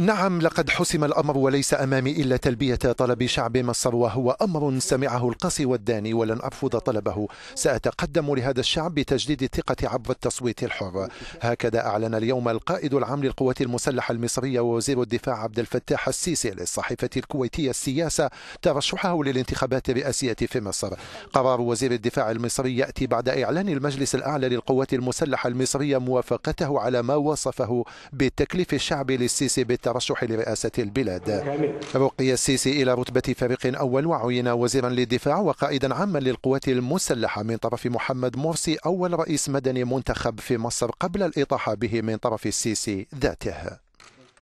نعم لقد حسم الأمر وليس أمامي إلا تلبية طلب شعب مصر وهو أمر سمعه القاسي والداني ولن أرفض طلبه سأتقدم لهذا الشعب بتجديد الثقة عبر التصويت الحر هكذا أعلن اليوم القائد العام للقوات المسلحة المصرية ووزير الدفاع عبد الفتاح السيسي للصحيفة الكويتية السياسة ترشحه للانتخابات الرئاسية في مصر قرار وزير الدفاع المصري يأتي بعد إعلان المجلس الأعلى للقوات المسلحة المصرية موافقته على ما وصفه بالتكليف الشعبي للسيسي بالتعامل الترشح لرئاسة البلاد رقي السيسي إلى رتبة فريق أول وعين وزيرا للدفاع وقائدا عاما للقوات المسلحة من طرف محمد مرسي أول رئيس مدني منتخب في مصر قبل الإطاحة به من طرف السيسي ذاته